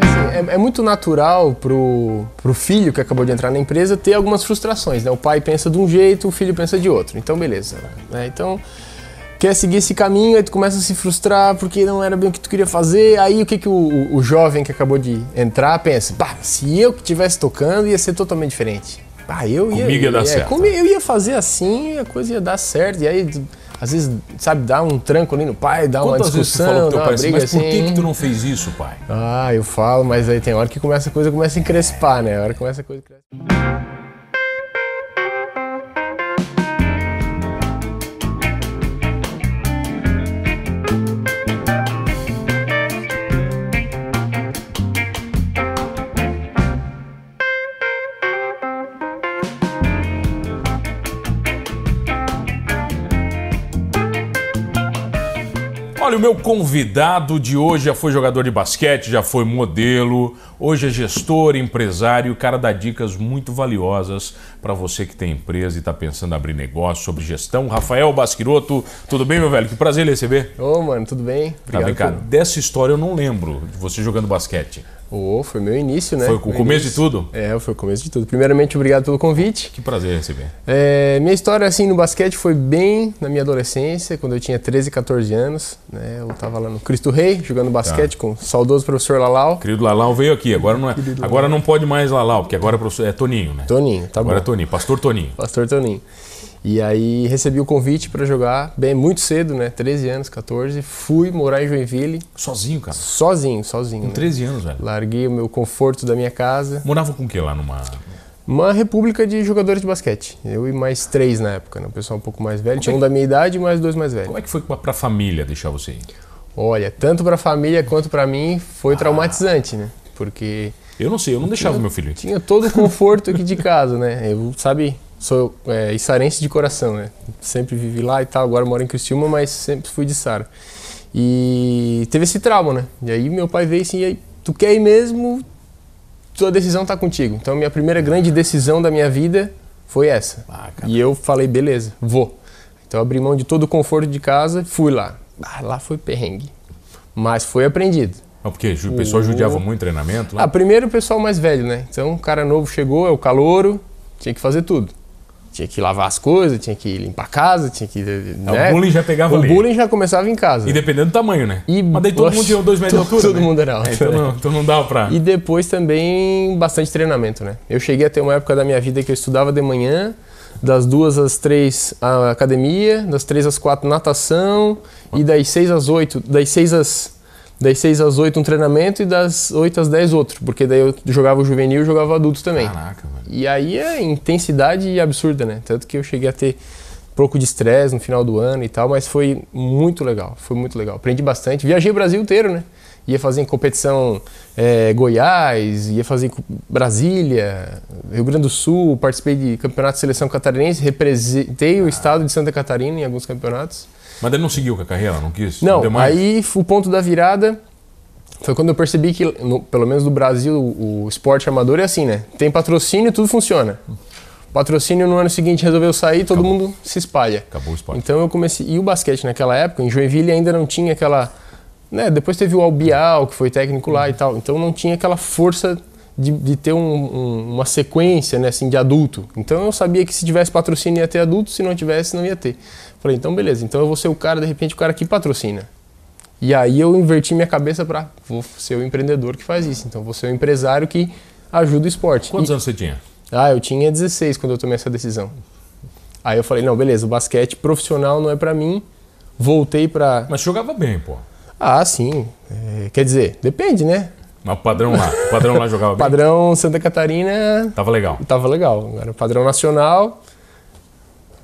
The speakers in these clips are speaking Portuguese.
Assim, é, é, muito natural pro, pro filho que acabou de entrar na empresa ter algumas frustrações, né? O pai pensa de um jeito, o filho pensa de outro. Então, beleza. Né? Então, quer seguir esse caminho, aí tu começa a se frustrar porque não era bem o que tu queria fazer. Aí o que, que o, o jovem que acabou de entrar pensa? se eu que estivesse tocando ia ser totalmente diferente. eu ia. Comigo ia, ia dar é, certo. Comigo, eu ia fazer assim, a coisa ia dar certo. E aí às vezes, sabe, dá um tranco ali no pai, dá Quantas uma discussão, vezes tu teu pai briga, mas assim, por que, assim. que tu não fez isso, pai? Ah, eu falo, mas aí tem hora que começa a coisa começa a encrespar, né? A hora que começa a coisa Olha, o meu convidado de hoje já foi jogador de basquete, já foi modelo, hoje é gestor, empresário, o cara dá dicas muito valiosas para você que tem empresa e está pensando em abrir negócio sobre gestão. Rafael Basquiroto, tudo bem, meu velho? Que prazer em receber. Ô, oh, mano, tudo bem? Tá, Obrigado. Tá bem, cara, por... dessa história eu não lembro de você jogando basquete. Oh, foi meu início, né? Foi o meu começo início. de tudo? É, foi o começo de tudo. Primeiramente, obrigado pelo convite. Que prazer receber. É, minha história, assim, no basquete foi bem na minha adolescência, quando eu tinha 13, 14 anos. Né? Eu estava lá no Cristo Rei, jogando basquete tá. com o saudoso professor Lalau. Querido Lalau veio aqui, agora não é, agora não pode mais Lalau, porque agora é, é Toninho, né? Toninho, tá agora é bom. Agora é Toninho, pastor Toninho. Pastor Toninho. E aí recebi o convite para jogar bem muito cedo, né? 13 anos, 14. Fui morar em Joinville. Sozinho, cara? Sozinho, sozinho. Com né? 13 anos, velho. Larguei o meu conforto da minha casa. Morava com o que lá numa. Uma república de jogadores de basquete. Eu e mais três na época, né? O pessoal um pouco mais velho. Como Tinha é que... um da minha idade e mais dois mais velhos. Como é que foi pra família deixar você ir? Olha, tanto pra família quanto pra mim foi ah. traumatizante, né? Porque. Eu não sei, eu não deixava tinha, meu filho. Tinha todo o conforto aqui de casa, né? Eu, sabe, sou é, de coração, né? Sempre vivi lá e tal, agora moro em Criciúma, mas sempre fui de Sara. E teve esse trauma, né? E aí meu pai veio assim, e aí, tu quer ir mesmo? Tua decisão tá contigo. Então minha primeira grande decisão da minha vida foi essa. Ah, e eu falei, beleza, vou. Então abri mão de todo o conforto de casa, fui lá. Ah, lá foi perrengue. Mas foi aprendido. Não, porque o pessoal judiava muito treinamento? Lá. Né? Ah, primeiro o pessoal mais velho, né? Então o cara novo chegou, é o calouro, tinha que fazer tudo tinha que lavar as coisas, tinha que limpar a casa, tinha que. É, né? O bullying já pegava o ali. O bullying já começava em casa. E dependendo do tamanho, né? E, Mas daí todo oxe, mundo tinha dois metros de altura. Todo né? mundo era é, alto. É, então, né? não, então não dava pra. E depois também bastante treinamento, né? Eu cheguei a ter uma época da minha vida que eu estudava de manhã, das duas às três a academia, das três às quatro natação, ah. e das seis às oito, das seis às das 6 às 8 um treinamento e das 8 às 10 outro, porque daí eu jogava juvenil e jogava adulto também. Caraca, velho. E aí a é intensidade absurda, né? Tanto que eu cheguei a ter pouco de estresse no final do ano e tal, mas foi muito legal, foi muito legal. Aprendi bastante, viajei o Brasil inteiro, né? Ia fazer em competição é, Goiás, ia fazer em Brasília, Rio Grande do Sul, participei de campeonato de seleção catarinense, representei ah. o estado de Santa Catarina em alguns campeonatos. Mas ele não seguiu com a carreira, não quis? Não, não aí o ponto da virada foi quando eu percebi que, no, pelo menos no Brasil, o, o, esporte amador é assim, né? Tem patrocínio, e tudo funciona. Patrocínio no ano seguinte resolveu sair, todo Acabou. mundo se espalha. Acabou o esporte. Então eu comecei. E o basquete naquela época, em Joinville ainda não tinha aquela. Né? Depois teve o Albial, que foi técnico lá e tal. Então não tinha aquela força de, de ter um, um, uma sequência né, assim, de adulto. Então eu sabia que se tivesse patrocínio ia ter adulto, se não tivesse não ia ter. Falei, então beleza, então eu vou ser o cara, de repente, o cara que patrocina. E aí eu inverti minha cabeça para vou ser o empreendedor que faz isso, então vou ser o empresário que ajuda o esporte. Quantos e, anos você tinha? Ah, eu tinha 16 quando eu tomei essa decisão. Aí eu falei, não, beleza, o basquete profissional não é para mim. Voltei para Mas jogava bem, pô. Ah, sim. É, quer dizer, depende, né? Mas o padrão lá, o padrão lá jogava bem? padrão Santa Catarina... Tava legal. Tava legal. Era padrão nacional.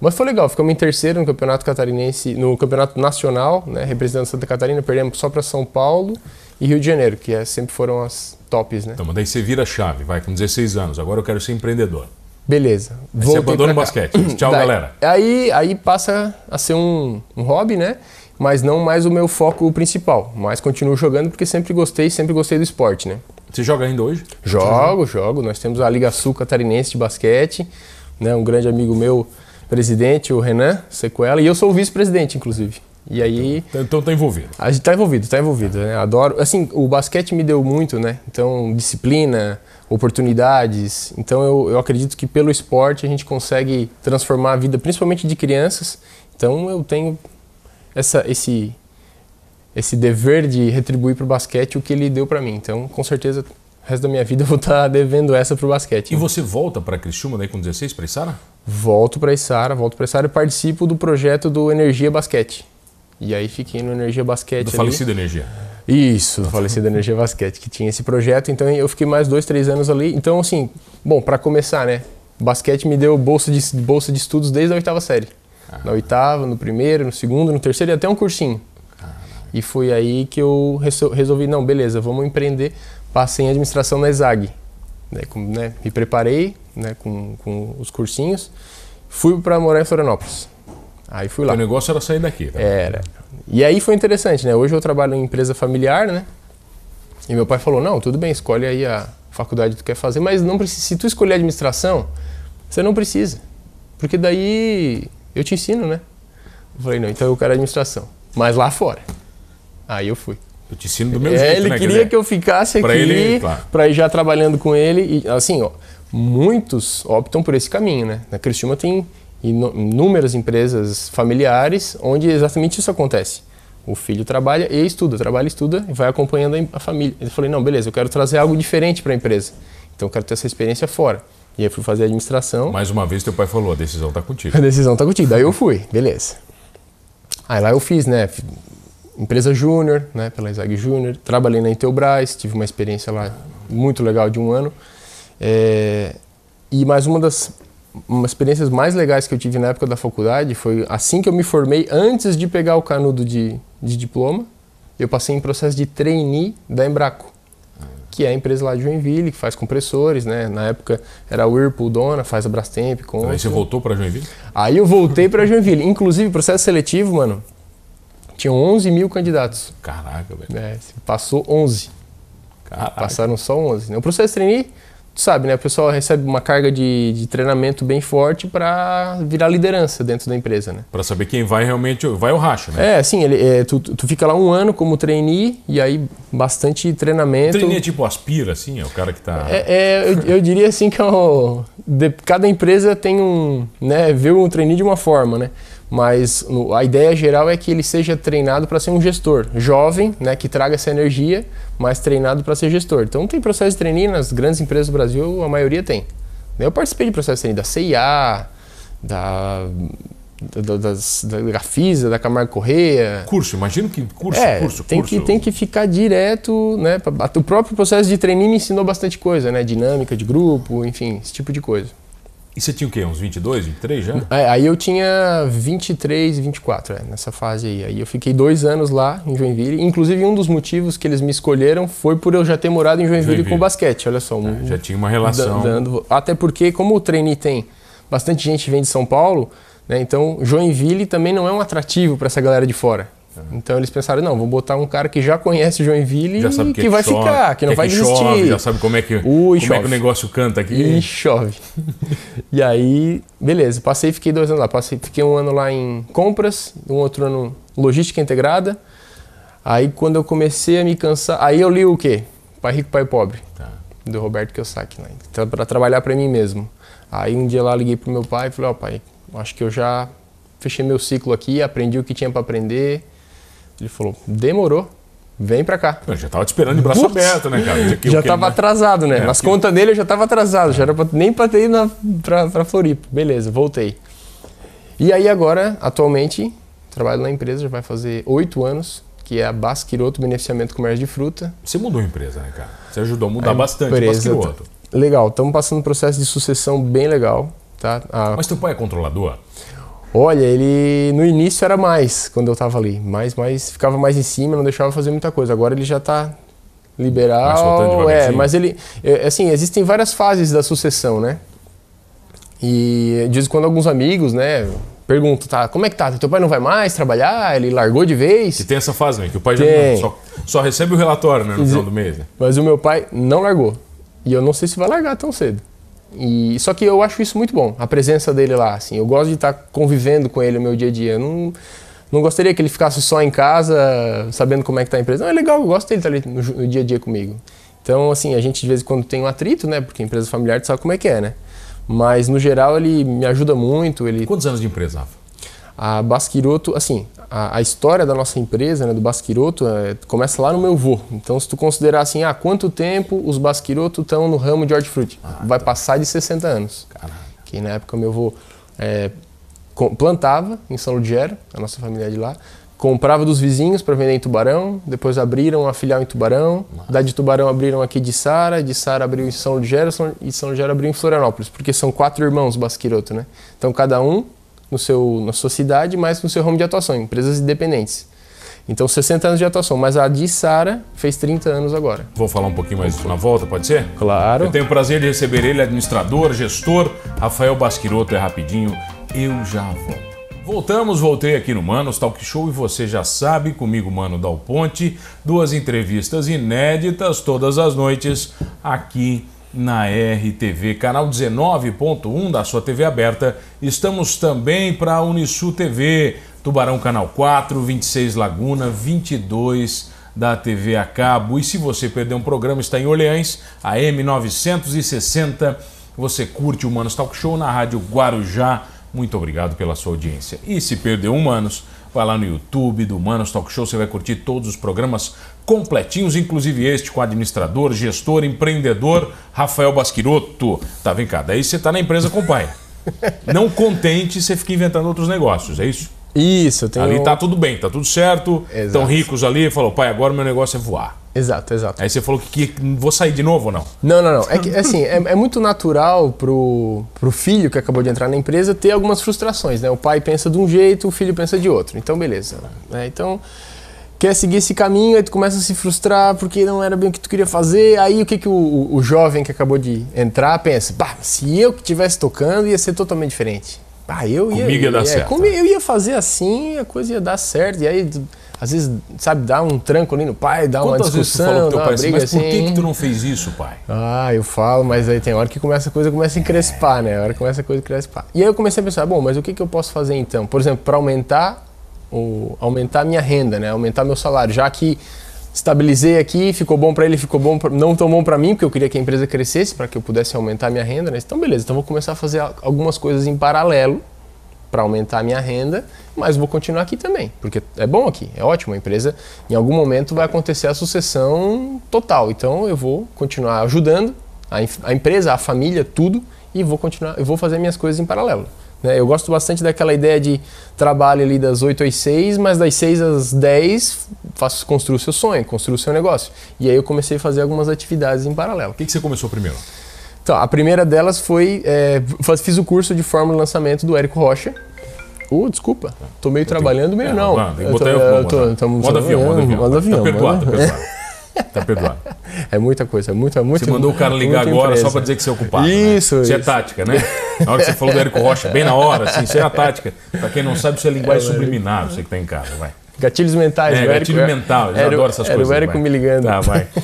Mas foi legal, ficamos em terceiro no campeonato catarinense, no campeonato nacional, né, representando Santa Catarina, perdemos só para São Paulo e Rio de Janeiro, que é, sempre foram as tops, né? Então, mas daí você vira chave, vai com 16 anos, agora eu quero ser empreendedor. Beleza. Aí você abandona o basquete. Tchau, daí, galera. Aí, aí passa a ser um, um hobby, né? mas não mais o meu foco principal. Mas continuo jogando porque sempre gostei, sempre gostei do esporte, né? Você joga ainda hoje? Jogo, jogo. Nós temos a Liga Sul Catarinense de basquete, né? Um grande amigo meu, presidente, o Renan Sequela, e eu sou o vice-presidente, inclusive. E aí. Então, então tá envolvido. A gente tá envolvido, tá envolvido, né? Adoro. Assim, o basquete me deu muito, né? Então, disciplina, oportunidades. Então, eu, eu acredito que pelo esporte a gente consegue transformar a vida, principalmente de crianças. Então, eu tenho essa, esse, esse dever de retribuir para o basquete o que ele deu para mim. Então, com certeza, o resto da minha vida eu vou estar tá devendo essa para o basquete. E você volta para Criciúma daí com 16, para Isara? Volto para Isara, volto para Isara e participo do projeto do Energia Basquete. E aí fiquei no Energia Basquete. Do ali. falecido Energia. Isso, do falecido Energia Basquete, que tinha esse projeto. Então eu fiquei mais dois, três anos ali. Então, assim, bom, para começar, né? Basquete me deu bolsa de, bolsa de estudos desde a oitava série na oitava, no primeiro, no segundo, no terceiro e até um cursinho. E foi aí que eu resolvi, não, beleza, vamos empreender. Passei em administração na ESAG. Né, com, né, me preparei né, com, com os cursinhos, fui para morar em Florianópolis. Aí fui lá. O negócio era sair daqui, né? Era. E aí foi interessante, né? Hoje eu trabalho em empresa familiar, né? E meu pai falou: não, tudo bem, escolhe aí a faculdade que tu quer fazer, mas não precisa. Se tu escolher administração, você não precisa. Porque daí eu te ensino, né? Eu falei, não, então eu quero administração. Mas lá fora. Aí eu fui. Eu te ensino do meu é, jeito, Ele né, queria Guilherme? que eu ficasse pra aqui para pra ir já trabalhando com ele. E assim, ó, muitos optam por esse caminho, né? Na Criciúma tem inúmeras empresas familiares onde exatamente isso acontece. O filho trabalha e estuda, trabalha e estuda e vai acompanhando a família. Eu falei, não, beleza, eu quero trazer algo diferente para a empresa. Então eu quero ter essa experiência fora. E aí fui fazer administração. Mais uma vez teu pai falou, a decisão tá contigo. A decisão tá contigo. Daí eu fui, beleza. Aí lá eu fiz, né? Empresa Júnior, né? Pela Isaac Júnior. Trabalhei na Intelbras, tive uma experiência lá muito legal de um ano. É... E mais uma das uma experiências mais legais que eu tive na época da faculdade foi assim que eu me formei, antes de pegar o canudo de, de diploma, eu passei em processo de trainee da Embraco que é a empresa lá de Joinville, que faz compressores, né? Na época era a Whirlpool dona, faz a Brastemp. com Aí você voltou para Joinville? Aí eu voltei para Joinville. Inclusive, processo seletivo, mano, tinham 11 mil candidatos. Caraca, velho. É, passou 11. Caraca. Passaram só 11. Né? O processo trainee sabe, né? O pessoal recebe uma carga de, de treinamento bem forte para virar liderança dentro da empresa, né? Para saber quem vai realmente, vai o racha, né? É, sim ele, é, tu, tu fica lá um ano como trainee e aí bastante treinamento. Trainee é tipo aspira, assim, é o cara que tá... É, é eu, eu, diria assim que é o, de, cada empresa tem um, né, vê um trainee de uma forma, né? mas a ideia geral é que ele seja treinado para ser um gestor jovem, né, que traga essa energia, mas treinado para ser gestor. Então tem processo de treininho nas grandes empresas do Brasil, a maioria tem. Eu participei de processo de da CIA, da da, da da Gafisa, da Camargo Correia. Curso, imagino que curso, é, curso, tem curso. Que, tem que ficar direto, né? Pra, o próprio processo de treininho me ensinou bastante coisa, né? Dinâmica de grupo, enfim, esse tipo de coisa. E você tinha o quê? Uns 22, 23 já? É, aí eu tinha 23, 24, é, nessa fase aí. Aí eu fiquei dois anos lá em Joinville. Inclusive, um dos motivos que eles me escolheram foi por eu já ter morado em Joinville, Joinville. com basquete. Olha só. É, um, já tinha uma relação. Dando, até porque, como o treine tem bastante gente que vem de São Paulo, né, então Joinville também não é um atrativo para essa galera de fora. Então eles pensaram, não, vou botar um cara que já conhece Joinville já sabe que, é que vai chove, ficar, que não que é vai que desistir. Chove, já sabe como é que, Ui, como é que o negócio canta aqui. E chove. e aí, beleza, passei fiquei dois anos lá. Passei, fiquei um ano lá em compras, um outro ano logística integrada. Aí quando eu comecei a me cansar, aí eu li o quê? Pai Rico, Pai Pobre, tá. do Roberto Kiyosaki, né? Então, para trabalhar para mim mesmo. Aí um dia lá liguei pro meu pai e falei, ó oh, pai, acho que eu já fechei meu ciclo aqui, aprendi o que tinha para aprender ele falou: demorou, vem pra cá. Eu já tava te esperando de braço Putz, aberto, né, cara? já, já tava atrasado, né? É, As contas dele eu já tava atrasado, já era pra, nem pra ter ido na, pra, pra Floripa. Beleza, voltei. E aí agora, atualmente, trabalho na empresa, já vai fazer oito anos, que é a Basquiroto Beneficiamento Comércio de Fruta. Você mudou a empresa, né, cara? Você ajudou a mudar a bastante empresa, Basquiroto. Tá legal, estamos passando um processo de sucessão bem legal. Tá? A... Mas teu pai é controlador? Olha, ele no início era mais quando eu tava ali, mas mais ficava mais em cima, não deixava fazer muita coisa. Agora ele já tá liberal, é, mas ele é, assim, existem várias fases da sucessão, né? E de vez em quando alguns amigos, né, pergunto, tá, como é que tá? Teu pai não vai mais trabalhar? Ele largou de vez? Que tem essa fase, né? Que o pai já só, só, recebe o relatório né, no final do mês. Né? Mas o meu pai não largou. E eu não sei se vai largar tão cedo. E, só que eu acho isso muito bom, a presença dele lá. Assim, eu gosto de estar tá convivendo com ele no meu dia a dia. Eu não, não gostaria que ele ficasse só em casa, sabendo como é que está a empresa. Não, é legal, eu gosto dele estar tá ali no, no, dia a dia comigo. Então, assim, a gente de vez em quando tem um atrito, né? Porque empresa familiar tu sabe como é que é, né? Mas, no geral, ele me ajuda muito. Ele... Quantos anos de empresa, Rafa? A Basquiroto, assim, a, a, história da nossa empresa, né, do Basquiroto, é, começa lá no meu avô. Então, se tu considerar assim, há ah, quanto tempo os Basquiroto estão no ramo de hortifruti? Ah, Vai tá. passar de 60 anos. Caralho. Que na época meu avô é, plantava em São Ludgero, a nossa família é de lá, comprava dos vizinhos para vender em Tubarão, depois abriram a filial em Tubarão, Nossa. da de Tubarão abriram aqui de Sara, de Sara abriu em São Lugero e São Lugero abriu em Florianópolis, porque são quatro irmãos Basquiroto, né? Então cada um no seu, na sua cidade, mas no seu ramo de atuação, empresas independentes. Então, 60 anos de atuação, mas a de Sara fez 30 anos agora. Vou falar um pouquinho mais na volta, pode ser? Claro. Eu tenho o prazer de receber ele, administrador, gestor, Rafael Basquiroto, é rapidinho. Eu já volto. Voltamos, voltei aqui no Manos Talk Show e você já sabe, comigo, Mano Dal Ponte, duas entrevistas inéditas todas as noites aqui na RTV, canal 19.1 da sua TV aberta. Estamos também para a Unisu TV, Tubarão Canal 4, 26 Laguna, 22 da TV a cabo. E se você perdeu um programa, está em Orleans, a M960. Você curte o Manos Talk Show na Rádio Guarujá. Muito obrigado pela sua audiência. E se perdeu um Manos, vai lá no YouTube do Manos Talk Show, você vai curtir todos os programas completinhos, inclusive este com administrador, gestor, empreendedor, Rafael Basquiroto Tá, vem cá, daí você tá na empresa com o pai. Não contente, você fica inventando outros negócios, é isso? Isso, tem. Tenho... Ali tá tudo bem, tá tudo certo. tão Estão ricos ali, falou, pai, agora meu negócio é voar. Exato, exato. Aí você falou que, que vou sair de novo ou não? Não, não, não. É que assim, é, é, muito natural pro, pro filho que acabou de entrar na empresa ter algumas frustrações, né? O pai pensa de um jeito, o filho pensa de outro. Então, beleza. Né? então quer seguir esse caminho, aí tu começa a se frustrar porque não era bem o que tu queria fazer. Aí o que, que o, o jovem que acabou de entrar pensa? Bah, se eu que tivesse tocando ia ser totalmente diferente. Bah, eu ia, Comigo ia, ia dar certo. Como né? eu ia fazer assim, a coisa ia dar certo. E aí, às vezes, sabe, dá um tranco ali no pai, dá Quantas uma discussão, vezes tu falou teu pai briga assim. Mas por que, assim. que tu não fez isso, pai? Ah, eu falo, mas aí tem hora que começa a coisa começa a encrespar, né? A hora que começa a coisa a encrespar. E aí eu comecei a pensar, bom, mas o que, que eu posso fazer então? Por exemplo, para aumentar ou aumentar minha renda, né? Aumentar meu salário, já que estabilizei aqui, ficou bom para ele, ficou bom pra, não tão bom para mim, porque eu queria que a empresa crescesse para que eu pudesse aumentar minha renda, né? Então beleza, então vou começar a fazer algumas coisas em paralelo para aumentar a minha renda, mas vou continuar aqui também, porque é bom aqui, é ótimo. A empresa, em algum momento, vai acontecer a sucessão total. Então, eu vou continuar ajudando a, a empresa, a família, tudo, e vou continuar, eu vou fazer minhas coisas em paralelo. Né? Eu gosto bastante daquela ideia de trabalho ali das 8 às 6, mas das 6 às 10, faço, construo o seu sonho, construo o seu negócio. E aí eu comecei a fazer algumas atividades em paralelo. O que, que você começou primeiro? Então, a primeira delas foi. É, fiz o curso de fórmula de lançamento do Érico Rocha. Uh, desculpa, tô meio eu trabalhando, tenho... meio é, não. não eu tô, é, eu tô, moda avião, moda avião. Moda avião, tá perdoado, tá perdoado. Tá perdoado. é muita coisa, é muita, muita. Você mandou o cara ligar agora empresa. só para dizer que você é ocupado. Isso, né? isso. É isso é tática, né? Na hora que você falou do Érico Rocha, bem na hora, assim, isso é a tática. Para quem não sabe, isso é linguagem é, subliminar, você que tá em casa, vai. Gatilhos mentais, é, gatilho Érico, mental, eu adoro essas era coisas. Era o Érico vai. me ligando. Tá, vai.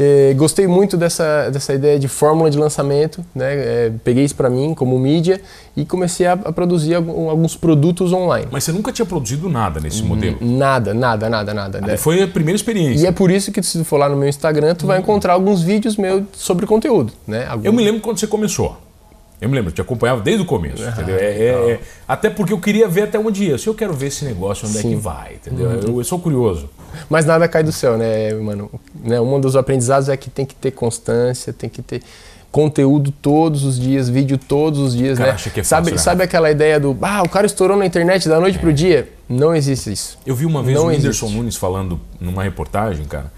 É, gostei muito dessa, dessa ideia de fórmula de lançamento, né? É, peguei isso para mim como mídia e comecei a, a produzir alguns produtos online. Mas você nunca tinha produzido nada nesse modelo? Nada, nada, nada, nada. Ah, né? foi a primeira experiência. E é por isso que se tu for lá no meu Instagram, tu hum. vai encontrar alguns vídeos meus sobre conteúdo, né? Eu me lembro quando você começou. Eu me lembro, eu te acompanhava desde o começo, entendeu? É, é, é, até porque eu queria ver até onde ia. Se eu quero ver esse negócio, onde Sim. é que vai, entendeu? Uhum. Eu, eu, sou curioso. Mas nada cai do céu, né, mano? Né, um dos aprendizados é que tem que ter constância, tem que ter conteúdo todos os dias, vídeo todos os dias, cara, né? Acha que é fácil, sabe, né? sabe aquela ideia do, ah, o cara estourou na internet da noite é. pro dia? Não existe isso. Eu vi uma vez Não o Whindersson Nunes falando numa reportagem, cara,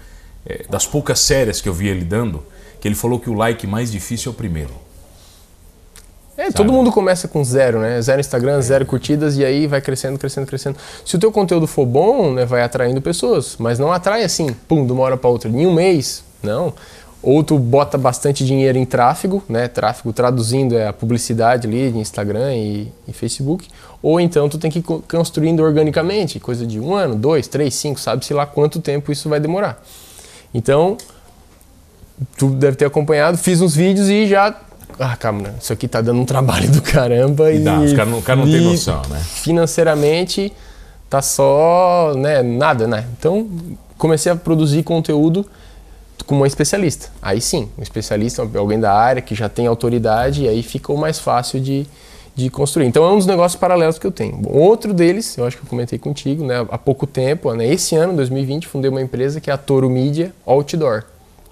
é, das poucas séries que eu vi ele dando, que ele falou que o like mais difícil é o primeiro. É, sabe? todo mundo começa com zero, né? Zero Instagram, é. zero curtidas e aí vai crescendo, crescendo, crescendo. Se o teu conteúdo for bom, né, vai atraindo pessoas, mas não atrai assim, pum, de uma hora para outra, em um mês, não. Ou tu bota bastante dinheiro em tráfego, né? Tráfego traduzindo é a publicidade ali de Instagram e, e Facebook. Ou então tu tem que ir construindo organicamente, coisa de um ano, dois, três, cinco, sabe-se lá quanto tempo isso vai demorar. Então, tu deve ter acompanhado, fiz uns vídeos e já ah, calma, né? isso aqui tá dando um trabalho do caramba. E, e dá, os caras não, cara não tem noção, né? Financeiramente tá só, né, nada, né? Então comecei a produzir conteúdo com uma especialista. Aí sim, um especialista, alguém da área que já tem autoridade, e aí ficou mais fácil de, de construir. Então é um dos negócios paralelos que eu tenho. Bom, outro deles, eu acho que eu comentei contigo, né, há pouco tempo, né, esse ano, 2020, fundei uma empresa que é a Toro Media Outdoor.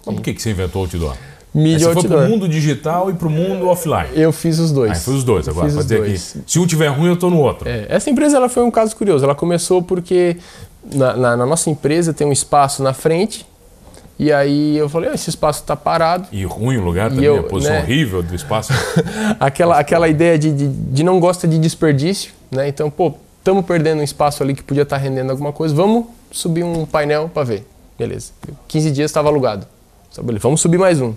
Mas por que, que você inventou outdoor? mídia você outdoor. foi pro mundo digital e pro mundo offline. Eu fiz os dois. Ah, fiz os dois agora. Fiz dizer dois. que se um tiver ruim, eu estou no outro. É, essa empresa ela foi um caso curioso. Ela começou porque na, na, na nossa empresa tem um espaço na frente e aí eu falei, ah, esse espaço está parado. E ruim o lugar também, eu, a posição né? horrível do espaço. aquela, aquela ideia de, de, de, não gosta de desperdício, né? Então, pô, estamos perdendo um espaço ali que podia estar tá rendendo alguma coisa, vamos subir um painel para ver. Beleza. 15 dias estava alugado. Sabe, vamos subir mais um.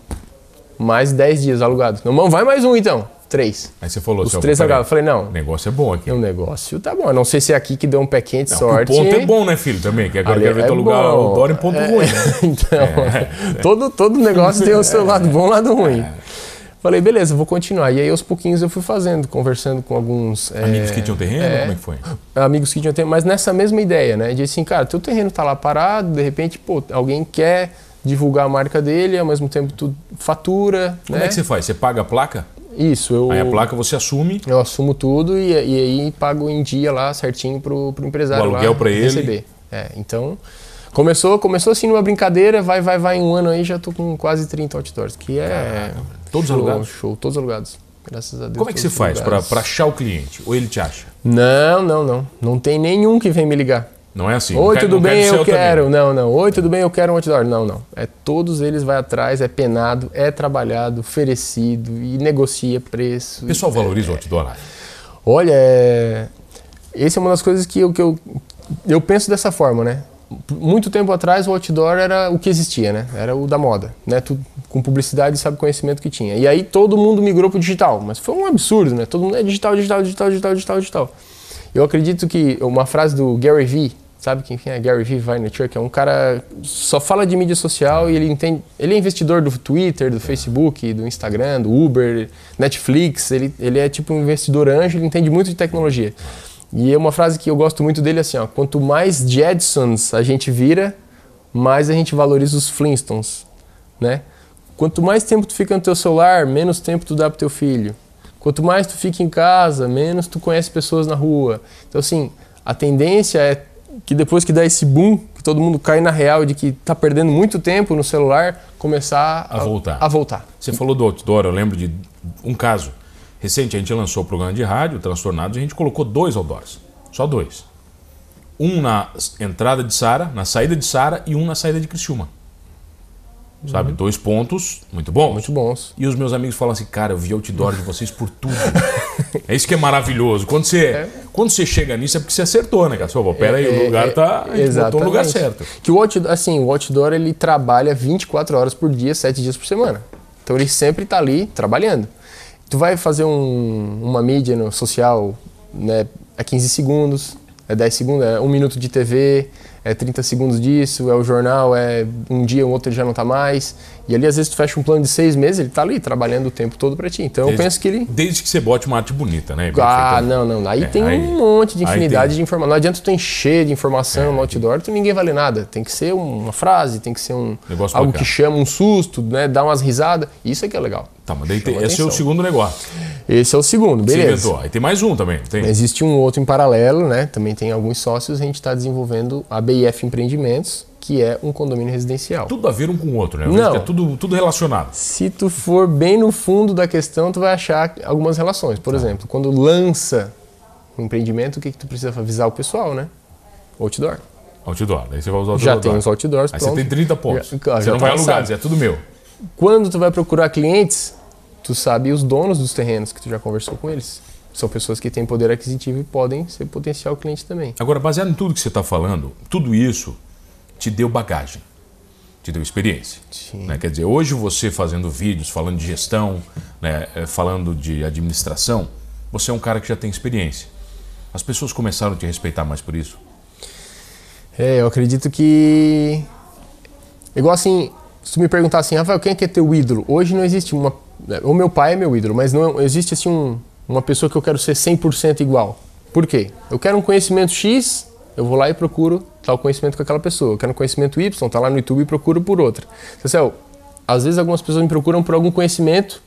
Mais 10 dias alugado. Não, vai mais um então. Três. Aí você falou, Os três alugados. Eu falei, não. O negócio é bom aqui. O negócio tá bom. Eu não sei se é aqui que deu um pé quente, não, sorte. O ponto é bom, né, filho, também? Que agora Ali eu é ver tu o Dora em ponto é, ruim, né? então, é, é. todo, todo negócio tem o seu lado bom e lado ruim. Falei, beleza, vou continuar. E aí, aos pouquinhos, eu fui fazendo, conversando com alguns. É, amigos é, que tinham terreno? É, como é que foi? Amigos que tinham terreno, mas nessa mesma ideia, né? De assim, cara, teu terreno tá lá parado, de repente, pô, alguém quer divulgar a marca dele, ao mesmo tempo tu fatura. Como né? é que você faz? Você paga a placa? Isso, eu. Aí a placa você assume. Eu assumo tudo e, e aí pago em dia lá certinho pro, pro empresário. O aluguel para ele. Receber. É, então. Começou, começou assim numa brincadeira, vai, vai, vai, em um ano aí já tô com quase 30 outdoors, que é. Caraca, todos show, alugados? Show, todos alugados. Graças a Deus. Como é que você faz para achar o cliente? Ou ele te acha? Não, não, não. Não tem nenhum que vem me ligar. Não é assim. Oi, tudo bem, eu quero. Não, não. Oi, tudo bem, eu quero um outdoor. Não, não. É todos eles vai atrás, é penado, é trabalhado, oferecido e negocia preço. O pessoal e, valoriza é, o outdoor lá. Olha, é... essa é uma das coisas que, eu, que eu, eu penso dessa forma, né? Muito tempo atrás o outdoor era o que existia, né? Era o da moda, né? Tu, com publicidade sabe o conhecimento que tinha. E aí todo mundo migrou pro digital, mas foi um absurdo, né? Todo mundo é digital, digital, digital, digital, digital, digital. Eu acredito que uma frase do Gary Vee, sabe quem é Gary V Vaynerchuk, é um cara só fala de mídia social e ele entende, ele é investidor do Twitter, do Facebook, do Instagram, do Uber, Netflix, ele, ele é tipo um investidor anjo, ele entende muito de tecnologia. E é uma frase que eu gosto muito dele assim, ó, quanto mais Jetsons a gente vira, mais a gente valoriza os Flintstones, né? Quanto mais tempo tu fica no teu celular, menos tempo tu dá pro teu filho. Quanto mais tu fica em casa, menos tu conhece pessoas na rua. Então assim, a tendência é que depois que dá esse boom, que todo mundo cai na real de que está perdendo muito tempo no celular, começar a, a, voltar. a voltar. Você falou do outdoor, eu lembro de um caso recente, a gente lançou o programa de rádio, Transtornados, e a gente colocou dois outdoors, só dois. Um na entrada de Sara, na saída de Sara e um na saída de Criciúma. Sabe? Uhum. Dois pontos, muito bons. Muito bons. E os meus amigos falam assim, cara, eu vi outdoor de vocês por tudo. é isso que é maravilhoso. Quando você, é. quando você chega nisso é porque você acertou, né, cara? Você falou, pera aí, é, o lugar é, tá... A no lugar certo. Que o outdoor, assim, o outdoor, ele trabalha 24 horas por dia, 7 dias por semana. Então ele sempre tá ali trabalhando. Tu vai fazer um, uma mídia no social, né, é 15 segundos, é 10 segundos, é 1 minuto de TV, é 30 segundos disso, é o jornal, é um dia, um outro ele já não tá mais. E ali, às vezes, tu fecha um plano de seis meses, ele tá ali trabalhando o tempo todo para ti. Então, desde, eu penso que ele. Desde que você bote uma arte bonita, né? Ah, não, não. Aí é, tem aí, um monte de infinidade tem... de informação. Não adianta tu encher de informação é. no outdoor, tu ninguém vale nada. Tem que ser uma frase, tem que ser um. Negócio algo bacana. que chama um susto, né? Dá umas risadas. Isso é que é legal. Tá, mas daí tem, esse é o segundo negócio. Esse é o segundo, beleza. Se inventou. Aí tem mais um também, tem? Existe um outro em paralelo, né? Também tem alguns sócios. A gente está desenvolvendo a BIF Empreendimentos, que é um condomínio residencial. Tudo a ver um com o outro, né? Não. É tudo, tudo relacionado. Se tu for bem no fundo da questão, tu vai achar algumas relações. Por ah. exemplo, quando lança um empreendimento, o que, que tu precisa avisar o pessoal, né? Outdoor. Outdoor. Daí você vai usar o Já tem os outdoors. Aí você tem 30 pontos. Já, você já não tá vai alugar, é tudo meu. Quando tu vai procurar clientes, tu sabe os donos dos terrenos que tu já conversou com eles. São pessoas que têm poder aquisitivo e podem ser potencial cliente também. Agora, baseado em tudo que você está falando, tudo isso te deu bagagem, te deu experiência. Né? Quer dizer, hoje você fazendo vídeos, falando de gestão, né, é, falando de administração, você é um cara que já tem experiência. As pessoas começaram a te respeitar mais por isso? É, eu acredito que. Igual assim, se tu me perguntar assim, Rafael, quem é que é teu ídolo? Hoje não existe uma né? O meu pai é meu ídolo, mas não é existe assim um, uma pessoa que eu quero ser 100% igual. Por quê? Eu quero um conhecimento X, eu vou lá e procuro tal conhecimento com aquela pessoa. Eu quero um conhecimento Y, tá lá no YouTube e procuro por outra. Céu, às vezes algumas pessoas me procuram por algum conhecimento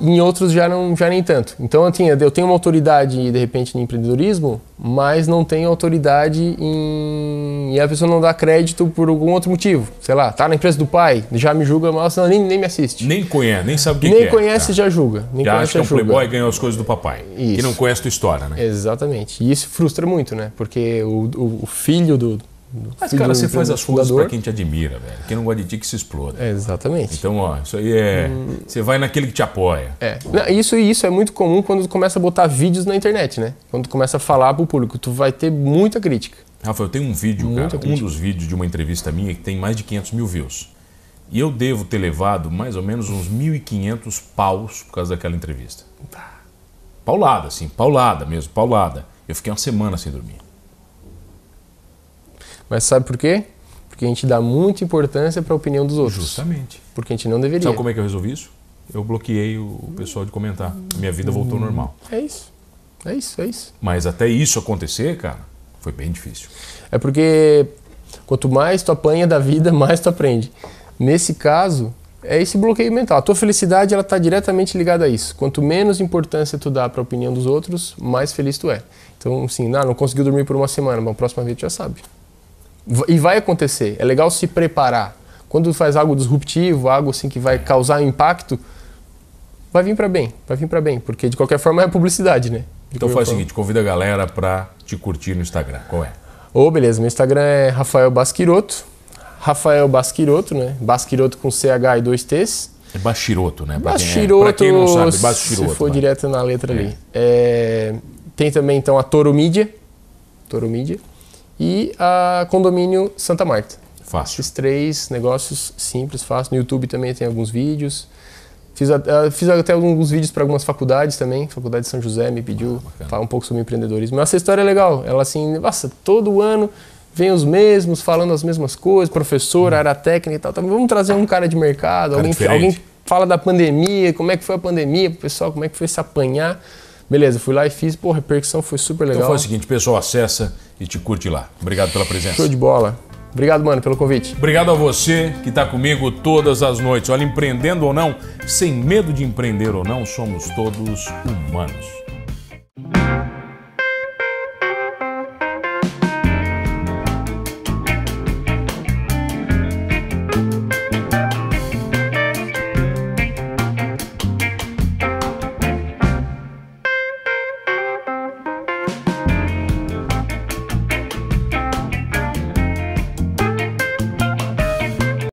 em outros já não já nem tanto. Então assim, eu tenho uma autoridade de repente no empreendedorismo, mas não tenho autoridade em e a pessoa não dá crédito por algum outro motivo. Sei lá, tá na empresa do pai, já me julga, mas não, nem, nem me assiste. Nem conhece, nem sabe o que, nem que é. tá. já julga, nem já conhece, já julga. Já acha que é um playboy e ganhou as coisas do papai. E não conhece a tua história, né? Exatamente. E isso frustra muito, né? Porque o, o, o filho do mas, cara, você faz as coisas para quem te admira, velho. Quem não gosta de ti que se exploda. É, exatamente. Então, ó, isso aí é. Hum... Você vai naquele que te apoia. É. Não, isso isso é muito comum quando tu começa a botar vídeos na internet, né? Quando tu começa a falar pro público, tu vai ter muita crítica. Rafael, eu tenho um vídeo, muita cara, um dos vídeos de uma entrevista minha que tem mais de 500 mil views. E eu devo ter levado mais ou menos uns 1.500 paus por causa daquela entrevista. Tá. Paulada, assim, paulada mesmo, paulada. Eu fiquei uma semana sem dormir. Mas sabe por quê? Porque a gente dá muita importância para a opinião dos outros. Justamente. Porque a gente não deveria. Sabe como é que eu resolvi isso? Eu bloqueei o pessoal de comentar. Minha vida voltou ao hum. normal. É isso. É isso, é isso. Mas até isso acontecer, cara, foi bem difícil. É porque quanto mais tu apanha da vida, mais tu aprende. Nesse caso, é esse bloqueio mental. A tua felicidade ela está diretamente ligada a isso. Quanto menos importância tu dá para a opinião dos outros, mais feliz tu é. Então, assim, não conseguiu dormir por uma semana, mas a próxima vez tu já sabe. E vai acontecer. É legal se preparar. Quando faz algo disruptivo, algo assim que vai causar impacto, vai vir para bem, vai vir para bem, porque de qualquer forma é publicidade, né? De então faz o seguinte, convida a galera para te curtir no Instagram. Qual é? Ô, oh, beleza, meu Instagram é Rafael Basquiroto. Rafael Basquiroto, né? Basquiroto com CH e dois T's. É Basquiroto, né? Pra Basquiroto, quem, é, pra quem não sabe, Basquiroto. Se for direto na letra é. ali. É, tem também, então, a Toro Media. Toro Media e a Condomínio Santa Marta. Fácil. Esses três negócios simples, fácil. No YouTube também tem alguns vídeos. Fiz, a, eh, fiz até alguns vídeos para algumas faculdades também. Faculdade de São José me pediu ah, falar um pouco sobre empreendedorismo. Essa história é legal. Ela assim, nossa, todo ano vem os mesmos falando as mesmas coisas, professor, hum. área técnica e tal. Então, vamos trazer um cara de mercado, cara alguém, alguém fala da pandemia, como é que foi a pandemia, pessoal, como é que foi se apanhar. Beleza, fui lá e fiz, pô, a repercussão foi super então legal. Então faz o seguinte, pessoal, acessa e te curte lá. Obrigado pela presença. Show de bola. Obrigado, mano, pelo convite. Obrigado a você que está comigo todas as noites. Olha, empreendendo ou não, sem medo de empreender ou não, somos todos humanos.